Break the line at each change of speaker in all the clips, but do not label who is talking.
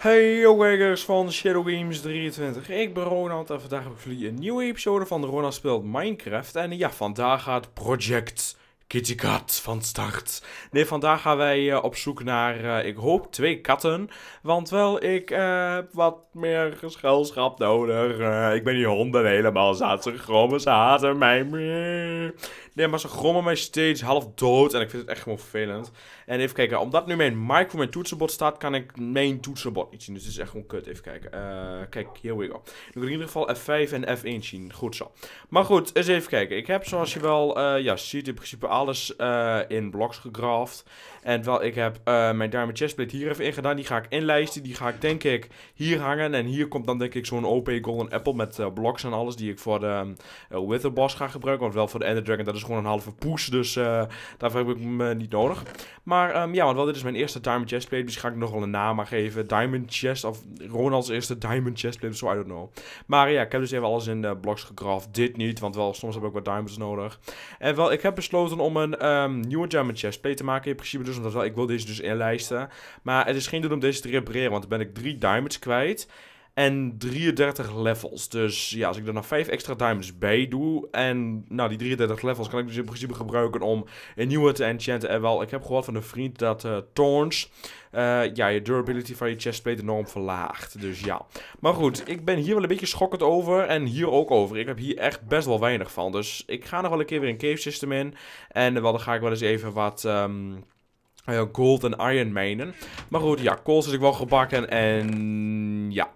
Hey yo kijkers van Shadow Games 23, ik ben Ronald en vandaag heb ik voor jullie een nieuwe episode van Ronald speelt Minecraft. En ja, vandaag gaat Project Kitty van start. Nee, vandaag gaan wij eh, op zoek naar, eh, ik hoop, twee katten. Want wel, ik heb wat meer gezelschap nodig. Eh, ik ben die honden helemaal zat. Ze grommen, ze haten mij. Nee, maar ze grommen mij steeds half dood. En ik vind het echt gewoon vervelend. En even kijken, omdat nu mijn mic voor mijn toetsenbord staat, kan ik mijn toetsenbord niet zien. Dus het is echt gewoon kut. Even kijken. kijk, here we go. Ik in ieder geval F5 en F1 zien. Goed zo. Maar goed, eens even kijken. Ik heb zoals je wel ja, ziet in principe alles eh, in blocks gegraft. En wel, ik heb eh, mijn diamond chestplate hier even ingedaan. Die ga ik inlijsten. Die ga ik denk ik hier hangen. En hier komt dan denk ik zo'n OP golden apple met uh, eh, blocks en alles. Die ik voor de wither boss ga gebruiken. Want wel voor de ender dragon. Dat is gewoon een halve poes. Dus daarvoor heb ik me niet nodig. Maar ehm, ja, want wel dit is mijn eerste diamond chestplate. Dus ga ik nog wel een naam geven. Diamond chest of Ronald's eerste diamond chestplate. Zo, I don't know. Maar ja, ik heb dus even alles in blocks gegraft. Dit niet, want wel soms heb ik wat diamonds nodig. En wel, ik heb besloten om om een um, nieuwe German play te maken in principe. Dus omdat wel, ik wil deze dus inlijsten. Maar het is geen doel om deze te repareren, want dan ben ik drie diamonds kwijt. En 33 levels. Dus ja, als ik er nog 5 extra diamonds bij doe. En nou, die 33 levels kan ik dus in principe gebruiken om een nieuwe te enchanten. En wel, ik heb gehoord van een vriend dat uh, Thorns. Eh, ja, je durability van je chestplate enorm verlaagt. Dus ja. Maar goed, ik ben hier wel een beetje schokkend over. En hier ook over. Ik heb hier echt best wel weinig van. Dus ik ga nog wel een keer weer een cave system in. En wel, dan ga ik wel eens even wat. Ehm, eh, gold en iron mijnen. Maar goed, ja, kool zit ik wel gebakken. En ja,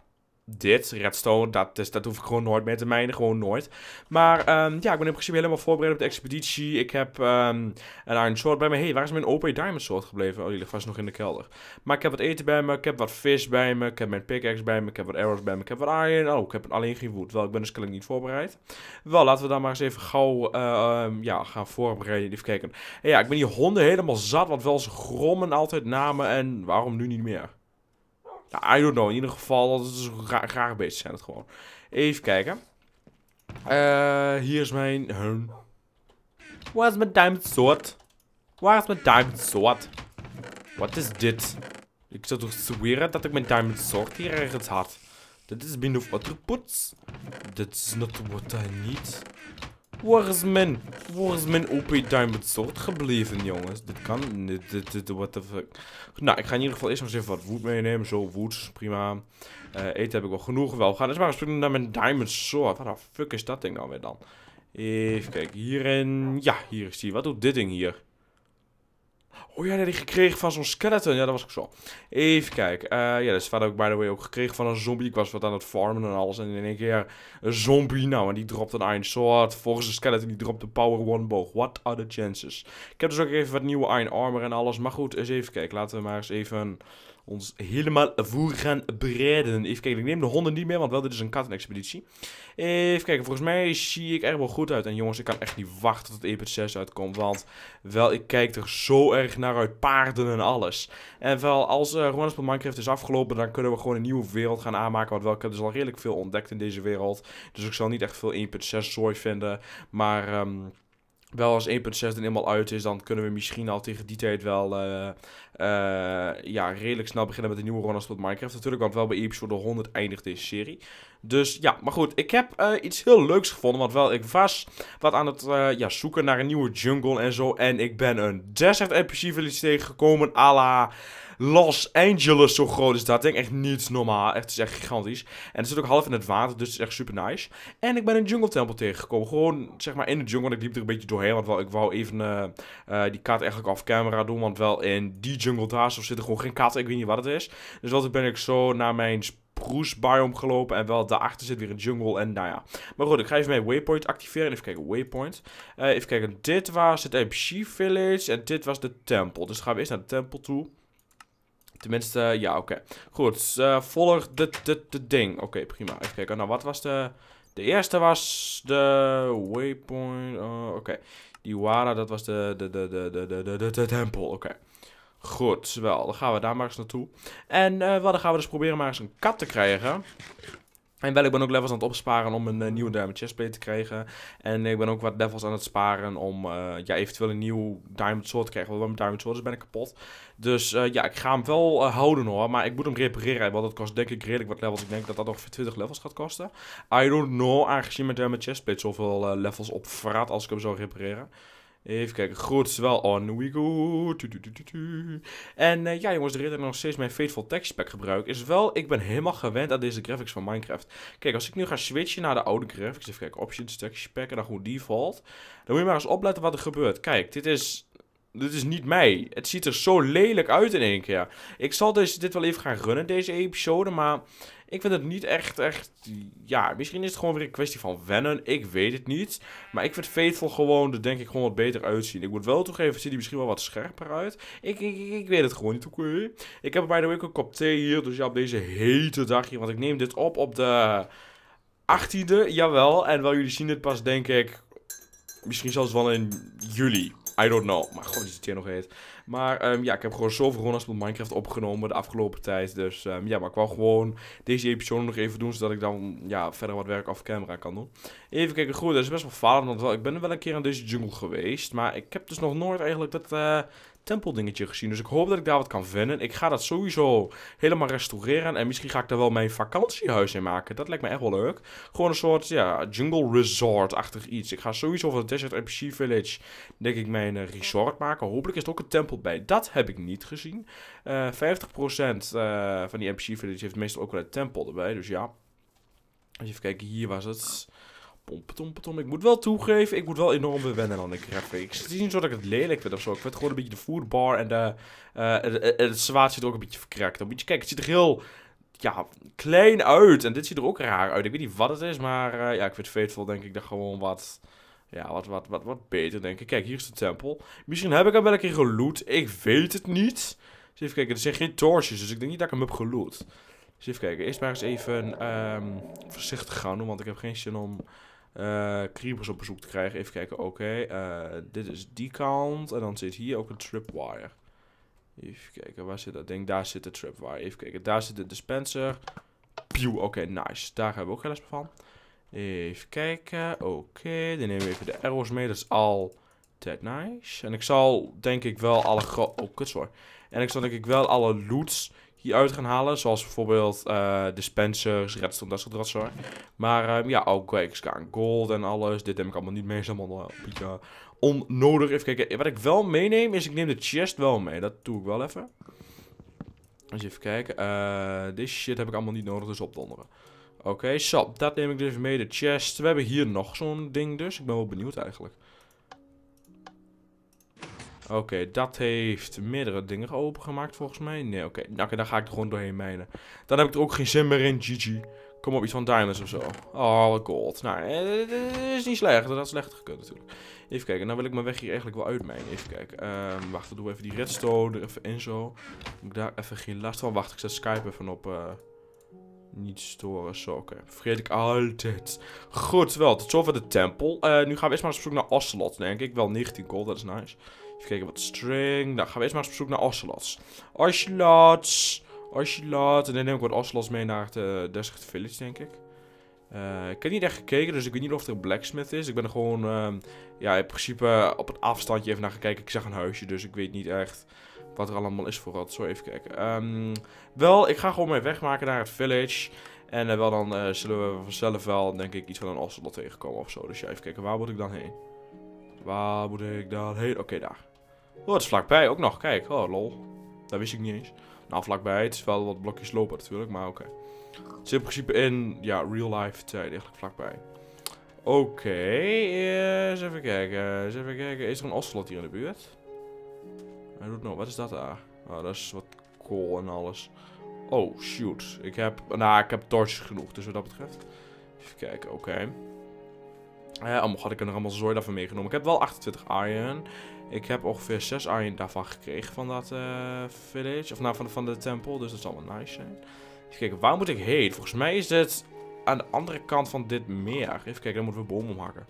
dit, Redstone, dat, dus dat hoef ik gewoon nooit meer te mijnen, gewoon nooit. Maar ehm, ja, ik ben in principe helemaal voorbereid op de expeditie. Ik heb ehm, een iron sword bij me. hey, waar is mijn open diamond sword gebleven? Oh, die ligt vast nog in de kelder. Maar ik heb wat eten bij me, ik heb wat vis bij me, ik heb mijn pickaxe bij me, ik heb wat arrows bij me, ik heb wat iron. Oh, ik heb alleen geen wood. Wel, ik ben dus kennelijk niet voorbereid. Wel, laten we dan maar eens even gauw ehm, ja, gaan voorbereiden. Even kijken. ja, ik ben die honden helemaal zat, want wel ze grommen altijd namen en waarom nu niet meer? I don't know. In ieder geval, dat is een graag beetje zijn het gewoon. Even kijken. Uh, hier is mijn... Hun. Waar is mijn diamond sword? Waar is mijn diamond sword? Wat is dit? Ik zou toch zweren dat ik mijn diamond sword hier ergens had. Dit is bin of other puts. Dit is not what I need. Waar is mijn... Waar OP Diamond Sword gebleven, jongens? Dit kan... Dit, dit, dit, what the fuck. Nou, ik ga in ieder geval eerst nog eens even wat wood meenemen. Zo, wood. Prima. Eh, eten heb ik wel genoeg. Wel, we gaan eens dus maar eens naar mijn Diamond Sword. Wat de fuck is dat ding nou weer dan? Even kijken. Hierin... Ja, hier is die. Wat doet dit ding hier? Oh ja, die gekregen van zo'n skeleton. Ja, dat was ik zo. Even kijken. Uh, ja, dat verder ik by the way ook gekregen van een zombie. Ik was wat aan het farmen en alles. En in één keer een zombie. Nou, en die dropt een iron sword. Volgens een skeleton die dropt een power one boog. What are the chances? Ik heb dus ook even wat nieuwe iron armor en alles. Maar goed, eens even kijken. Laten we maar eens even ons helemaal voor gaan breiden. Even kijken, ik neem de honden niet meer, want wel, dit is een kattenexpeditie. Even kijken, volgens mij zie ik er wel goed uit. En jongens, ik kan echt niet wachten tot 1.6 uitkomt, want wel, ik kijk er zo erg naar uit. Paarden en alles. En wel, als uh, Ronald van Minecraft is afgelopen, dan kunnen we gewoon een nieuwe wereld gaan aanmaken. Want wel, ik heb dus al redelijk veel ontdekt in deze wereld. Dus ik zal niet echt veel 1.6 zooi vinden, maar... Um, wel als 1.6 dan eenmaal uit is, dan kunnen we misschien al tegen die tijd wel uh, ja, redelijk snel beginnen met de nieuwe ronde als Minecraft natuurlijk. Want wel bij episode 100 eindigt deze serie. Dus ja, maar goed, ik heb eh, iets heel leuks gevonden. Want wel, ik was wat aan het eh, ja, zoeken naar een nieuwe jungle en zo. En ik ben een desert NPC village tegengekomen à la Los Angeles. Zo groot is dat denk Echt niet normaal. Echt, het is echt gigantisch. En het zit ook half in het water, dus het is echt super nice. En ik ben een jungle tempel tegengekomen. Gewoon, zeg maar, in de jungle. Want ik liep er een beetje doorheen. Want wel, ik wou even eh, die kaart eigenlijk off camera doen. Want wel, in die jungle daar zitten gewoon geen kaarten. Ik weet niet wat het is. Dus altijd ben ik zo naar mijn Roes biome gelopen. En wel daarachter zit weer een jungle. En nou ja. Maar goed, ik ga even mijn waypoint activeren. Even kijken, waypoint. Eh, even kijken, dit was het MC Village. En dit was de tempel. Dus gaan we eerst naar de tempel toe. Tenminste, eh, ja, oké. Goed, eh, volg de ding. Oké, prima. Even kijken, nou wat was de... De eerste was de waypoint... oké. Die Wara, dat was de, de, de, de, de, de, de tempel. Oké. Goed, wel, dan gaan we daar maar eens naartoe. En uh, wel, dan gaan we dus proberen maar eens een kat te krijgen. En wel, ik ben ook levels aan het opsparen om een eh, nieuwe Diamond Chestplate te krijgen. En ik ben ook wat levels aan het sparen om eh, ja, eventueel een nieuw Diamond Sword te krijgen. Want met Diamond sword is ben ik kapot. Dus ja, ik ga hem wel houden hoor. Maar ik moet hem repareren, want dat kost denk ik redelijk wat levels. Ik denk dat dat ongeveer 20 levels gaat kosten. I don't know, aangezien mijn Diamond Chestplate zoveel levels opvraat als ik hem zou repareren. Even kijken. Goed, is wel on we go. en eh, ja, jongens, de reden dat ik nog steeds mijn Faithful Text Pack gebruik is wel, ik ben helemaal gewend aan deze graphics van Minecraft. Kijk, als ik nu ga switchen naar de oude graphics, even kijken, options, text pack en dan gewoon default, dan moet je maar eens opletten wat er gebeurt. Kijk, dit is dit is niet mij. Het ziet er zo lelijk uit in één keer. Ik zal dus dit wel even gaan runnen, deze episode. Maar ik vind het niet echt, echt... Ja, misschien is het gewoon weer een kwestie van wennen. Ik weet het niet. Maar ik vind Faithful gewoon er denk ik gewoon wat beter uitzien. Ik moet wel toegeven, ziet er misschien wel wat scherper uit. Ik, ik, ik weet het gewoon niet. Oké. Ik heb bij de week een kop thee hier. Dus ja, op deze hete dag hier. Want ik neem dit op op de 18e. Jawel. En wel, jullie zien dit pas denk ik... Misschien zelfs wel in juli. I don't know. Maar gewoon hier nog heet. Maar ehm, ja, ik heb gewoon zoveel rondes met Minecraft opgenomen de afgelopen tijd. Dus ehm, ja, maar ik wou gewoon deze episode nog even doen. Zodat ik dan ja, verder wat werk af camera kan doen. Even kijken, goed. Dat is best wel falend. Want ik ben er wel een keer in deze jungle geweest. Maar ik heb dus nog nooit eigenlijk dat... Eh, tempeldingetje gezien. Dus ik hoop dat ik daar wat kan vinden. Ik ga dat sowieso helemaal restaureren. En misschien ga ik daar wel mijn vakantiehuis in maken. Dat lijkt me echt wel leuk. Gewoon een soort ja, jungle resort-achtig iets. Ik ga sowieso van de Desert MPC Village, denk ik, mijn eh, resort maken. Hopelijk is er ook een tempel bij. Dat heb ik niet gezien. 50% uh, eh, eh, van die MPC Village heeft meestal ook wel een tempel erbij. Dus ja. Even kijken, hier was het. Pompetompetom. Ik moet wel toegeven, ik moet wel enorm bewennen aan de graphics. Het is niet zo dat ik het lelijk vind of zo. Ik vind gewoon een beetje de bar en, de, uh, eh, het zwaard ziet er ook een beetje verkrakt. Een beetje, kijk, het ziet er heel ja, klein uit. En dit ziet er ook raar uit. Ik weet niet wat het is, maar eh, ja, ik vind Faithful denk ik dat gewoon wat... Ja, wat, wat, wat, wat beter denk ik. Kijk, hier is de tempel. Misschien heb ik hem wel een keer geloot. Ik weet het niet. Dus even kijken, er zijn geen torches, dus ik denk niet dat ik hem heb geloot. Dus even kijken, eerst maar eens even ehm, voorzichtig gaan doen, want ik heb geen zin om uh, creepers op bezoek te krijgen. Even kijken, oké, okay, eh, dit is die kant. En dan zit hier ook een tripwire. Even kijken, waar zit dat? Ik denk, daar zit de tripwire. Even kijken, daar zit de dispenser. Pew, oké, nice. Daar hebben we ook geen les van. Even kijken, oké. dan nemen we even de arrows mee, dat is al altijd nice. En ik zal, denk ik, wel alle... Oh, kut, sorry. En ik zal denk ik wel alle loots uit gaan halen. Zoals bijvoorbeeld uh, eh, dispensers, redstone, dat soort rotzooi. Maar ehm, ja, ook eh, XK en gold en alles. Dit heb ik allemaal niet mee. is allemaal eh, onnodig. Even kijken. Wat ik wel meeneem is, ik neem de chest wel mee. Dat doe ik wel even. je even kijken. dit shit heb ik allemaal niet nodig, dus opdonderen. Oké, okay, zo. dat neem ik dus mee, de chest. We hebben hier nog zo'n ding dus. Ik ben wel benieuwd eigenlijk. Oké, dat heeft meerdere dingen opengemaakt volgens mij. Nee, oké. Okay. Nou, okay, ga ik er gewoon doorheen mijnen. Dan heb ik er ook geen zin meer in, GG. Kom op, iets van diamonds of zo. Oh, god. Nou, het eh, is niet slecht. Dat had slecht gekund natuurlijk. Even kijken. Nou wil ik mijn weg hier eigenlijk wel uitmijnen. Even kijken. Ehm, wacht, dan doen we even die redstone er even in zo. Moet ik daar even geen last van. Wacht, ik zet Skype even op... Eh, niet storen, Zo, oké. Vergeet ik altijd. Goed, wel. Tot zover de tempel. Eh, nu gaan we eerst maar eens op zoek naar Ocelot, denk ik. Wel 19 gold, dat is nice. Even kijken wat string. Nou, gaan we eerst maar eens op zoek naar ocelots. Ocelots. Ocelots. En dan neem ik wat ocelots mee naar het eh, Desert Village, denk ik. Eh, ik heb niet echt gekeken, dus ik weet niet of er een blacksmith is. Ik ben er gewoon, ehm, ja, in principe eh, op een afstandje even naar gekeken. Ik zag een huisje, dus ik weet niet echt wat er allemaal is voor wat. Zo even kijken. Ehm, wel, ik ga gewoon mee wegmaken naar het village. En wel dan zullen we vanzelf wel, denk ik, iets van een ocelot tegenkomen of zo. Dus ja, even kijken, waar moet ik dan heen? Waar moet ik dan heen? Oké, daar. Oh, het is vlakbij ook nog. Kijk, oh lol. Dat wist ik niet eens. Nou, vlakbij. Het is wel wat blokjes lopen natuurlijk, maar oké. Het is in principe in, ja, real life tijd eigenlijk eh, vlakbij. Oké, eh, eens even kijken. Eens even kijken. Is er een osselot hier in de buurt? I don't know. Wat is dat daar? Oh, dat is wat kool en alles. Oh, shoot. Ik heb, nou, ik heb torches genoeg, dus wat dat betreft. Even kijken, oké. Okay. Eh, oh god, ik heb nog allemaal zooi daarvan meegenomen. Ik heb wel 28 iron. Ik heb ongeveer 6 iron daarvan gekregen van dat eh, village. Of nou, van, van de tempel. Dus dat zal wel nice zijn. Even kijken, waar moet ik heen? Volgens mij is dit aan de andere kant van dit meer. Even kijken, dan moeten we boom omhakken.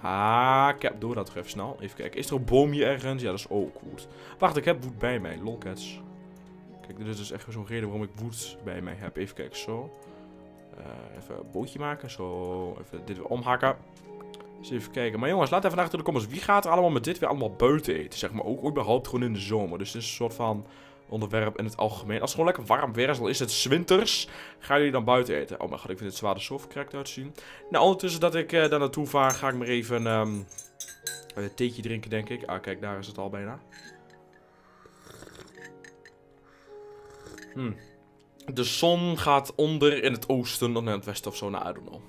Ha, ah, ik heb door dat even snel. Even kijken, is er een boom hier ergens? Ja, dat is ook goed. Wacht, ik heb woed bij mij. Lolcats. Kijk, dit is dus echt zo'n reden waarom ik woed bij mij heb. Even kijken, zo. Eh, even een bootje maken, zo. Even dit weer omhakken even kijken. Maar jongens, laat even achter de comments. Wie gaat er allemaal met dit weer allemaal buiten eten? Zeg maar ook überhaupt gewoon in de zomer. Dus het is een soort van onderwerp in het algemeen. Als het gewoon lekker warm weer is, dan is het zwinters. Gaan jullie dan buiten eten? Oh mijn god, ik vind het zwaar zo verkrekt uitzien. Nou, ondertussen dat ik eh, daar naartoe vaar, ga ik maar even ehm, een theetje drinken, denk ik. Ah, kijk, daar is het al bijna. Hmm. De zon gaat onder in het oosten, of in het westen of zo, naar nou, I don't know.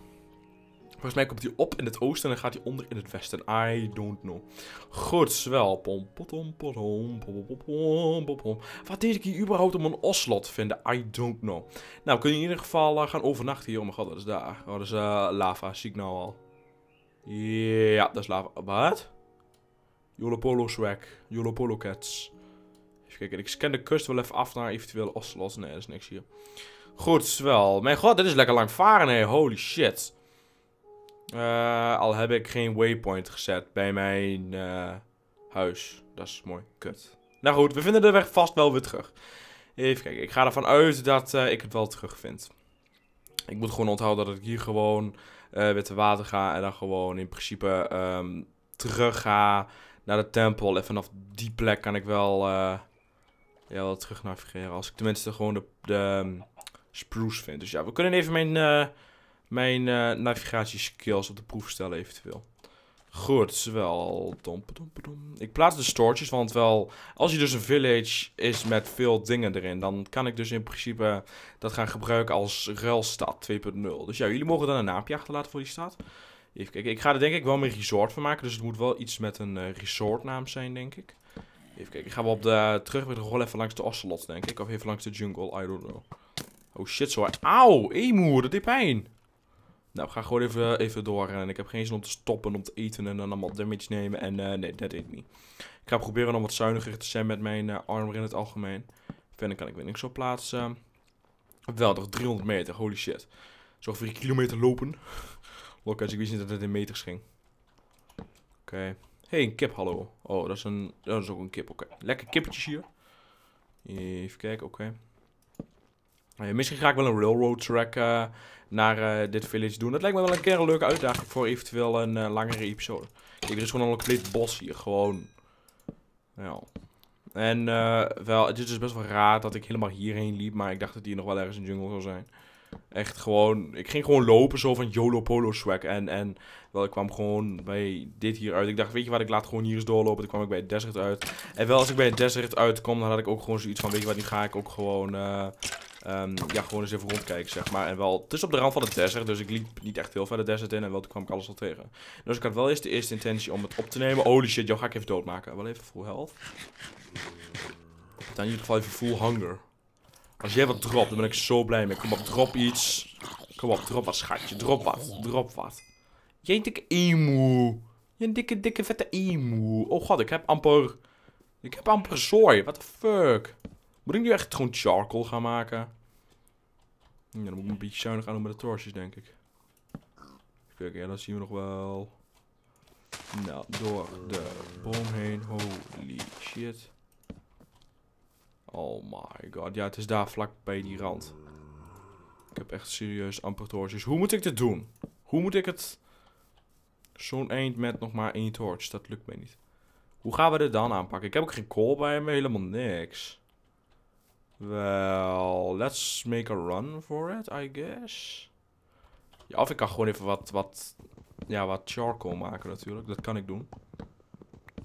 Volgens mij komt hij op in het oosten en gaat hij onder in het westen. I don't know. Goed, zwel. Wat deed ik hier überhaupt om een oslot vinden? I don't know. Nou, kun je in ieder geval eh, gaan overnachten hier. Oh mijn god, dat is daar. Oh, dat is eh, lava. Zie ik nou al. Ja, dat is lava. Wat? Jolopolo swag. Jolopolo cats. Even kijken. Ik scan de kust wel even af naar eventuele oslots. Nee, dat is niks hier. Goed, zwel. Mijn god, dit is lekker lang varen. hè. Holy shit. Eh, al heb ik geen waypoint gezet bij mijn eh, huis. Dat is mooi. Kut. Nou goed, we vinden de weg vast wel weer terug. Even kijken. Ik ga ervan uit dat eh, ik het wel terug vind. Ik moet gewoon onthouden dat ik hier gewoon weer te water ga. En dan gewoon in principe um, terug ga naar de tempel. En vanaf die plek kan ik wel, ja, wel terug navigeren. Als ik tenminste gewoon de, de ehm, spruce vind. Dus ja, we kunnen even mijn mijn uh, navigatieskills op de proef stellen eventueel. Goed, wel... Ik plaats de stoortjes, want wel... Als je dus een village is met veel dingen erin... dan kan ik dus in principe dat gaan gebruiken als ruilstad 2.0. Dus ja, jullie mogen dan een naampje achterlaten voor die stad. Even kijken. Ik ga er denk ik wel mijn resort van maken. Dus het moet wel iets met een eh, resortnaam zijn, denk ik. Even kijken. Ik ga wel op de terug met de rol even langs de ocelot, denk ik. Of even langs de jungle, I don't know. Oh shit, zo. Auw, emoer, dat deed pijn. Nou, ga gewoon even, even door. Eh, en ik heb geen zin om te stoppen, om te eten en dan allemaal damage nemen. En eh, nee, dat ik niet. Ik ga proberen om wat zuiniger te zijn met mijn uh, armor in het algemeen. Verder kan ik weer niks op plaatsen. Wel, toch 300 meter, holy shit. Zo 4 kilometer lopen. Lok, als ik wist niet dat het in meters ging. Oké. hey, een kip, hallo. Oh, dat is, een, dat is ook een kip, oké. Lekker kippetjes hier. Even kijken, oké. Eh, misschien ga ik wel een railroad track eh, naar eh, dit village doen. Dat lijkt me wel een keer een leuke uitdaging voor eventueel een langere episode. Kijk, er is gewoon een compleet bos hier. Gewoon. Ja. En wel, het is dus best wel raar dat ik helemaal hierheen liep. Maar ik dacht dat hier nog wel ergens een jungle zou zijn. Echt gewoon, ik ging gewoon lopen zo van YOLO Polo swag. En, en wel, ik kwam gewoon bij dit hier uit. Ik dacht, weet je wat, ik laat gewoon hier eens doorlopen. Toen kwam ik bij het desert uit. En wel, als ik bij het desert uitkom, dan had ik ook gewoon zoiets van, weet je wat, nu ga ik ook gewoon... Ehm, ja, gewoon eens even rondkijken, zeg maar. En wel, het is op de rand van de desert, dus ik liep niet echt heel ver de desert in. En wel, toen kwam ik alles al tegen. Dus ik had wel eerst de eerste intentie om het op te nemen. Holy shit, joh ga ik even doodmaken. Wel even full health. Dan in ieder geval even full hunger. Als jij wat dropt, dan ben ik zo blij mee. Kom op, drop iets. Kom op, drop wat, schatje. Drop wat, drop wat. Jij een dikke emu. Jij een dikke, dikke, vette emu. Oh god, ik heb amper... Ik heb amper zooi. What the fuck? Moet ik nu echt gewoon charcoal gaan maken? dan moet ik een beetje zuinig aan doen met de torches, denk ik. Kijk, ja, dat zien we nog wel. Nou, door de boom heen. Holy shit. Oh my god. Ja, het is daar vlak bij die rand. Ik heb echt serieus amper torches. Hoe moet ik dit doen? Hoe moet ik het... Zo'n eind met nog maar één torch. Dat lukt mij niet. Hoe gaan we dit dan aanpakken? Ik heb ook geen kool bij me. Helemaal niks. Well, let's make a run for it, I guess. Ja, of ik kan gewoon even wat, wat, ja, wat charcoal maken natuurlijk. Dat kan ik doen.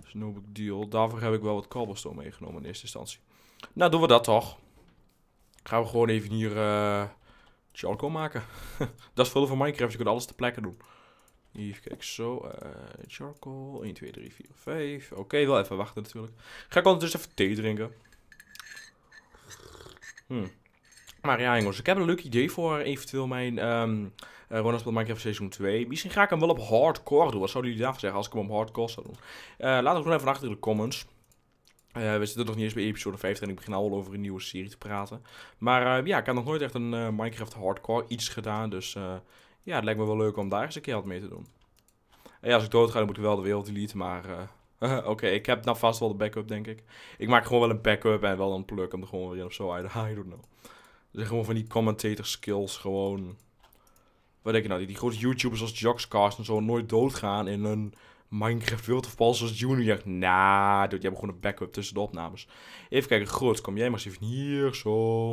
Dus no big deal. Daarvoor heb ik wel wat cobblestone meegenomen in eerste instantie. Nou, doen we dat toch. Gaan we gewoon even hier eh, charcoal maken. dat is veel van Minecraft. Je kunt alles te plekken doen. Even kijken, zo. Eh, charcoal. 1, 2, 3, 4, 5. Oké, wel even wachten natuurlijk. Ga ik ondertussen even thee drinken. Hmm. Maar ja, jongens, ik heb een leuk idee voor eventueel mijn um, uh, Minecraft Seizoen 2. Misschien ga ik hem wel op hardcore doen. Wat zouden jullie daarvan zeggen als ik hem op hardcore zou doen? Uh, eh, laat het gewoon even achter in de comments. Eh, we zitten nog niet eens bij episode 50 en ik begin al over een nieuwe serie te praten. Maar ja, ik heb nog nooit echt een Minecraft hardcore iets gedaan. Dus ja, het lijkt me wel leuk om daar eens een keer wat mee te doen. ja, als ik doodga, dan moet ik wel de wereld delete, maar Oké, ik heb nou vast wel de backup, denk ik. Ik maak gewoon wel een backup en wel een pluk om er gewoon weer in of zo. I, don't know. zeggen dus gewoon van die commentator skills gewoon... Wat denk je nou? Die, grote YouTubers als Joxcast en zo nooit doodgaan in een Minecraft Wildfall zoals Junior. Nou, nah, dude, Je hebt gewoon een backup tussen de opnames. Even kijken, goed, kom jij maar eens even hier, zo.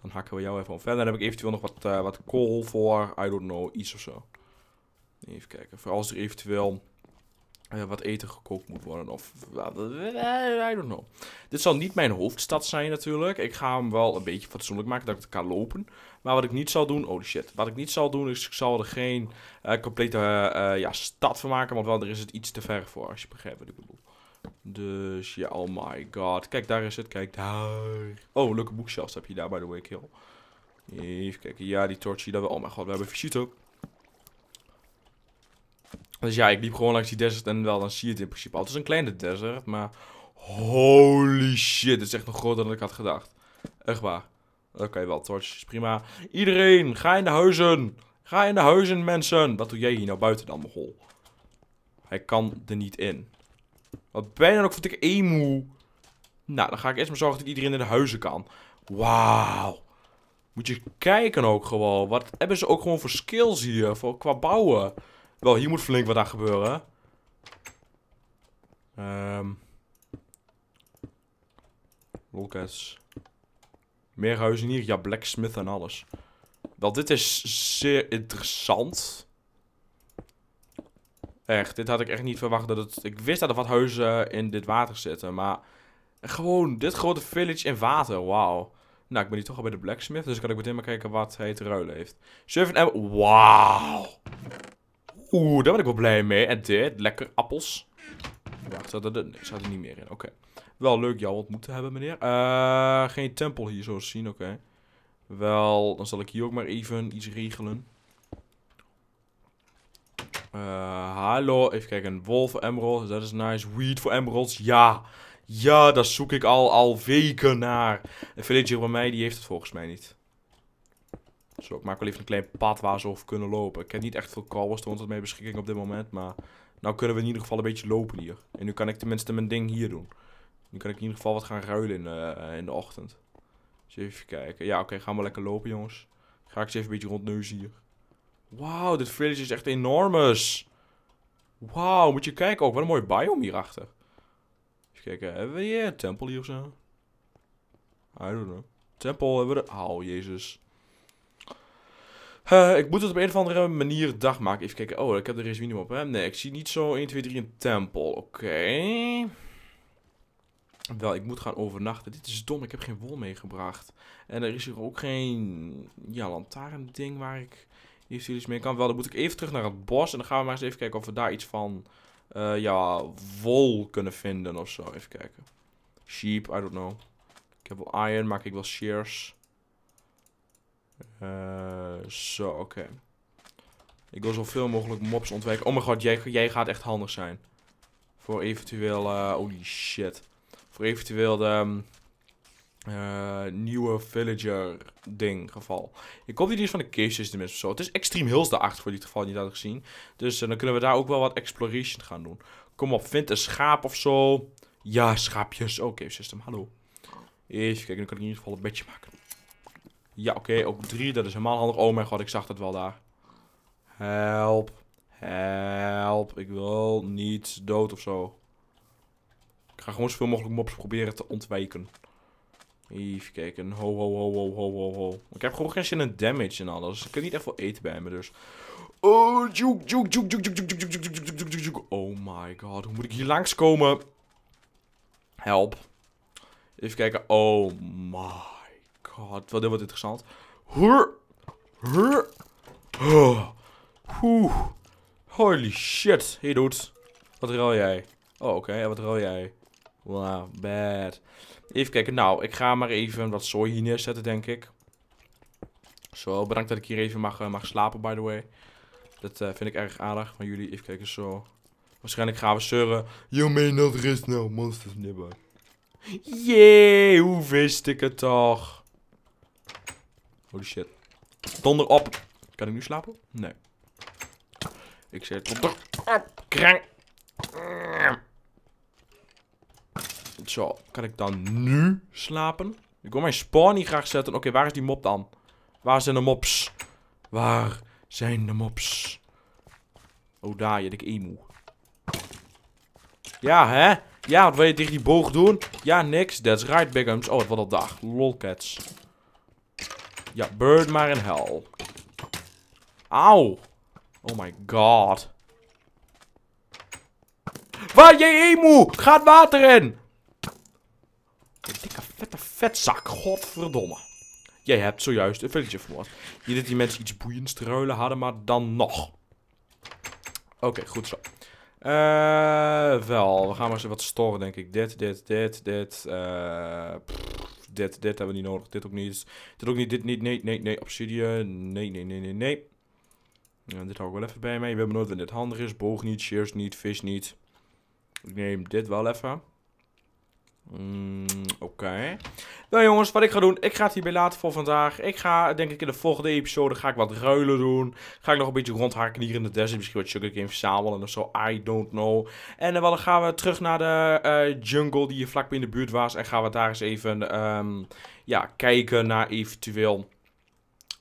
Dan hakken we jou even om verder. Dan heb ik eventueel nog wat, uh, wat kool voor, I don't know, iets of zo. Even kijken, voor als er eventueel eh, wat eten gekookt moet worden. Of eh, I don't know. Dit zal niet mijn hoofdstad zijn natuurlijk. Ik ga hem wel een beetje fatsoenlijk maken dat ik het kan lopen. Maar wat ik niet zal doen, oh shit. Wat ik niet zal doen is ik zal er geen eh, complete ja, stad van maken. Want wel, er is het iets te ver voor als je begrijpt wat ik bedoel. Dus ja, oh my god. Kijk, daar is het. Kijk daar. Oh, leuke bookshelves heb je daar, by the way, kill. Even kijken. Ja, die torch daar Oh mijn god, we hebben visite. Dus ja, ik liep gewoon langs die desert en wel, dan zie je het in principe altijd een kleine desert. Maar holy shit, het is echt nog groter dan ik had gedacht. Echt waar. Oké, wel, torch is prima. Iedereen, ga in de huizen. Ga in de huizen, mensen. Wat doe jij hier nou buiten dan, hol? Hij kan er niet in. Wat ben je dan ook voor ik emu? Nou, dan ga ik eerst maar zorgen dat iedereen in de huizen kan. Wauw. Moet je kijken ook gewoon. Wat hebben ze ook gewoon voor skills hier? Voor, qua bouwen. Wel, hier moet flink wat aan gebeuren. Um. Meer huizen hier. Ja, blacksmith en alles. Wel, dit is zeer interessant. Echt, dit had ik echt niet verwacht. Dat het... Ik wist dat er wat huizen in dit water zitten, maar... Gewoon, dit grote village in water, wauw. Nou, ik ben hier toch al bij de blacksmith, dus kan ik meteen maar kijken wat hij te ruilen heeft. 7 en... Wauw! Oeh, daar ben ik wel blij mee. En dit, lekker appels. Wacht, zat er, nee, zat er niet meer in. Oké. Wel leuk jou ontmoet te hebben, meneer. Eh, geen tempel hier, zo zien. Oké. Wel, dan zal ik hier ook maar even iets regelen. Eh, hallo, even kijken. Wolf emeralds, dat is nice. Weed voor emeralds, ja. Ja, daar zoek ik al, al weken naar. Een villager bij mij, die heeft het volgens mij niet. Zo, dus ik maak wel even een klein pad waar ze over kunnen lopen. Ik heb niet echt veel cobblestone tot mijn beschikking op dit moment, maar... Nou kunnen we in ieder geval een beetje lopen hier. En nu kan ik tenminste mijn ding hier doen. Nu kan ik in ieder geval wat gaan ruilen in, eh, in de ochtend. Dus even kijken. Ja, oké, gaan we lekker lopen, jongens. Ga ik eens even een beetje rondneuzen hier. Wauw, dit village is echt enormus. Wauw, moet je kijken ook. Wat een mooi biome hierachter. Even kijken, hebben we hier een tempel hier of zo? I don't know. Tempel hebben we de... Oh, jezus. Eh, ik moet het op een of andere manier dag maken. Even kijken. Oh, ik heb de race op. Hè? Nee, ik zie niet zo 1, 2, 3 een tempel. Oké. Wel, ik moet gaan overnachten. Dit is dom. Ik heb geen wol meegebracht. En er is hier ook geen ja, lantaarn-ding waar ik hier iets mee kan. Wel, dan moet ik even terug naar het bos. En dan gaan we maar eens even kijken of we daar iets van eh, ja, wol kunnen vinden of zo. Even kijken. Sheep, I don't know. Ik heb wel iron, maak ik wel shears. Eh, zo, oké. Ik wil zoveel mogelijk mobs ontwijken. Oh mijn god, jij, jij gaat echt handig zijn. Voor eventueel... Eh, holy shit. Voor eventueel de... Ehm, eh, nieuwe villager ding geval. Ik hoop dat die is van de cave system is of zo. Het is extreem Hills de achter voor dit geval niet hadden gezien. Dus dan kunnen we daar ook wel wat exploration gaan doen. Kom op, vind een schaap of zo. Ja, schaapjes. Oh, cave system, hallo. Even kijken, nu kan ik in ieder geval een bedje maken. Ja, oké, okay, ook drie. Dat is helemaal handig. Oh mijn god, ik zag dat wel daar. Help. Help. Ik wil niet dood of zo. Ik ga gewoon zoveel mogelijk mobs proberen te ontwijken. Even kijken. Ho, ho, ho, ho, ho, ho, ho. Ik heb gewoon geen zin in damage en alles. Ik kan niet echt veel eten bij me, dus... Oh, juke, juke, juke, juke, juke, juke, juke, juke, juke, Oh my god, hoe moet ik hier langskomen? Help. Even kijken. Oh my god, wat dit wat interessant. Hur, oh. Holy shit. Hey doet. Wat ruil jij? Oh, oké. wat ruil jij? Wow, bad. Even kijken. Nou, ik ga maar even wat zooi hier neerzetten, denk ik. Zo, bedankt dat ik hier even mag, eh, mag slapen, by the way. Dat eh, vind ik erg aardig van jullie. Even kijken, zo. Waarschijnlijk gaan we zeuren. You may not rest no monsters nearby. Jee, yeah, hoe wist ik het toch? Holy shit. Donder op. Kan ik nu slapen? Nee. Ik zet donder op. Ah, Zo, kan ik dan nu slapen? Ik wil mijn spawn niet graag zetten. Oké, waar is die mop dan? Waar zijn de mops? Waar zijn de mops? Oh, daar, je dikke emu. Ja, hè? Ja, wat wil je tegen die boog doen? Ja, niks. That's right, Bigums. Oh, wat een dag. Lolcats. Ja, bird maar in hell. Auw. Oh my god. Waar je emu? Gaat water in. dikke vette vetzak. Godverdomme. Jij hebt zojuist een villager vermoord. Je dat die mensen iets boeiends te hadden, maar dan nog. Oké, goed zo. Eh, wel, we gaan maar eens wat storen, denk ik. Dit, dit, dit, dit. Uh, dit, dit hebben we niet nodig, dit ook niet. Dit ook niet, dit niet, nee, nee, nee, obsidian, nee, nee, nee, nee, nee. dit hou ik wel even bij mij. We hebben nooit wanneer dit handig is. Boog niet, shears niet, vis niet. Ik neem dit wel even. Mm, Oké. Nou jongens, wat ik ga doen, ik ga het hierbij laten voor vandaag. Ik ga, denk ik, in de volgende episode ga ik wat ruilen doen. Ga ik nog een beetje rondhaken hier in de desert. Misschien wat sugarcane verzamelen of zo, I don't know. En eh, dan gaan we terug naar de eh, jungle die hier vlakbij in de buurt was. En gaan we daar eens even ehm, ja, kijken naar eventueel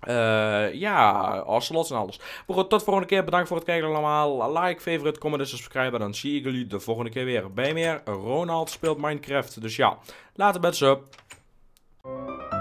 uh, ja, Ocelot en alles. Maar goed, tot volgende keer. Bedankt voor het kijken allemaal. Like, favorite, comment en subscribe. En dan zie ik jullie de volgende keer weer. Bij meer. Ronald speelt Minecraft. Dus ja, later mensen.